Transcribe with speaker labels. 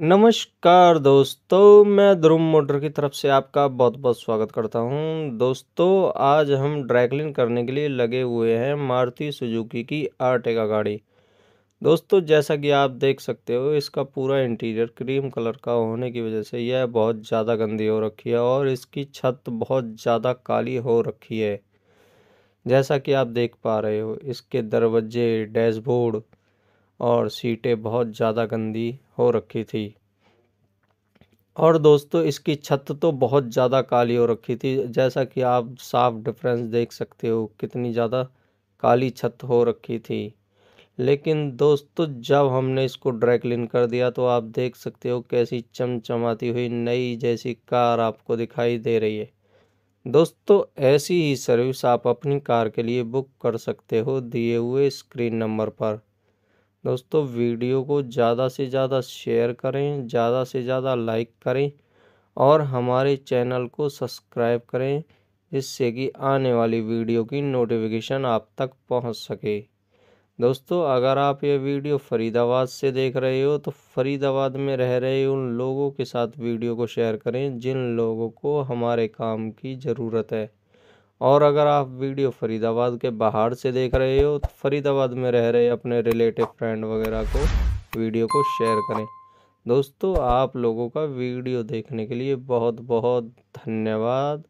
Speaker 1: नमस्कार दोस्तों मैं ध्रुव मोटर की तरफ से आपका बहुत बहुत स्वागत करता हूं दोस्तों आज हम ड्रैगलिन करने के लिए लगे हुए हैं मारुति सुजुकी की आर्टेगा गाड़ी दोस्तों जैसा कि आप देख सकते हो इसका पूरा इंटीरियर क्रीम कलर का होने की वजह से यह बहुत ज़्यादा गंदी हो रखी है और इसकी छत बहुत ज़्यादा काली हो रखी है जैसा कि आप देख पा रहे हो इसके दरवाजे डैशबोर्ड और सीटें बहुत ज़्यादा गंदी हो रखी थी और दोस्तों इसकी छत तो बहुत ज़्यादा काली हो रखी थी जैसा कि आप साफ डिफरेंस देख सकते हो कितनी ज़्यादा काली छत हो रखी थी लेकिन दोस्तों जब हमने इसको ड्राई क्लीन कर दिया तो आप देख सकते हो कैसी चमचमाती हुई नई जैसी कार आपको दिखाई दे रही है दोस्तों ऐसी ही सर्विस आप अपनी कार के लिए बुक कर सकते हो दिए हुए स्क्रीन नंबर पर दोस्तों वीडियो को ज़्यादा से ज़्यादा शेयर करें ज़्यादा से ज़्यादा लाइक करें और हमारे चैनल को सब्सक्राइब करें जिससे कि आने वाली वीडियो की नोटिफिकेशन आप तक पहुंच सके दोस्तों अगर आप ये वीडियो फ़रीदाबाद से देख रहे हो तो फ़रीदाबाद में रह रहे उन लोगों के साथ वीडियो को शेयर करें जिन लोगों को हमारे काम की ज़रूरत है और अगर आप वीडियो फरीदाबाद के बाहर से देख रहे हो तो फरीदाबाद में रह रहे अपने रिलेटिव फ्रेंड वगैरह को वीडियो को शेयर करें दोस्तों आप लोगों का वीडियो देखने के लिए बहुत बहुत धन्यवाद